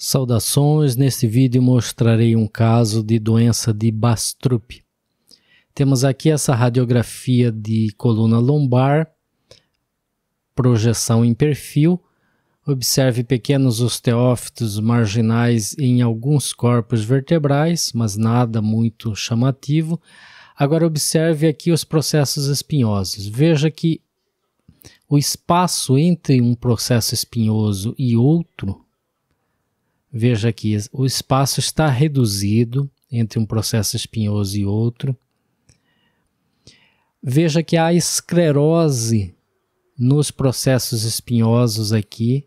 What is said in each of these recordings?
Saudações, neste vídeo mostrarei um caso de doença de Bastrup. Temos aqui essa radiografia de coluna lombar, projeção em perfil. Observe pequenos osteófitos marginais em alguns corpos vertebrais, mas nada muito chamativo. Agora observe aqui os processos espinhosos. Veja que o espaço entre um processo espinhoso e outro Veja que o espaço está reduzido entre um processo espinhoso e outro. Veja que há esclerose nos processos espinhosos aqui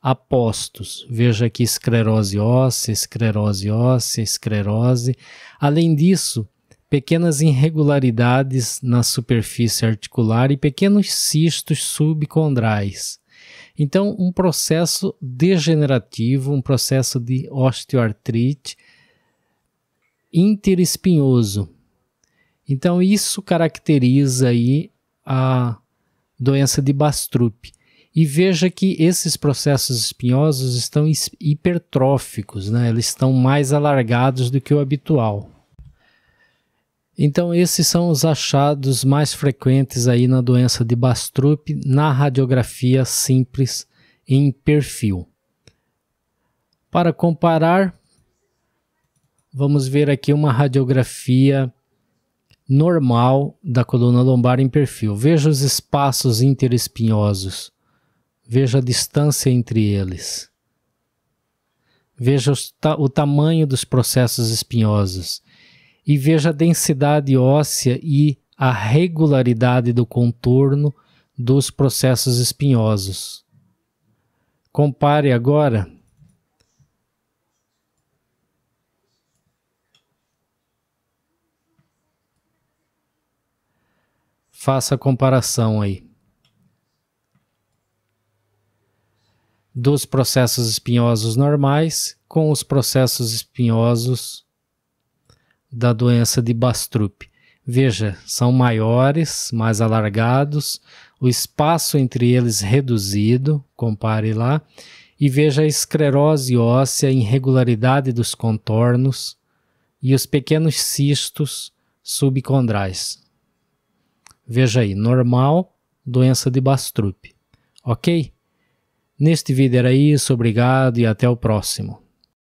apostos. Veja aqui esclerose óssea, esclerose óssea, esclerose. Além disso, pequenas irregularidades na superfície articular e pequenos cistos subcondrais. Então, um processo degenerativo, um processo de osteoartrite interespinhoso. Então, isso caracteriza aí a doença de Bastrup. E veja que esses processos espinhosos estão hipertróficos, né? eles estão mais alargados do que o habitual. Então esses são os achados mais frequentes aí na doença de Bastrup na radiografia simples em perfil. Para comparar, vamos ver aqui uma radiografia normal da coluna lombar em perfil. Veja os espaços interespinhosos. Veja a distância entre eles. Veja o, ta o tamanho dos processos espinhosos e veja a densidade óssea e a regularidade do contorno dos processos espinhosos. Compare agora Faça a comparação aí. Dos processos espinhosos normais com os processos espinhosos da doença de Bastrup. Veja, são maiores, mais alargados, o espaço entre eles reduzido, compare lá, e veja a esclerose óssea, irregularidade dos contornos e os pequenos cistos subcondrais. Veja aí, normal, doença de Bastrup. Ok? Neste vídeo era isso, obrigado e até o próximo.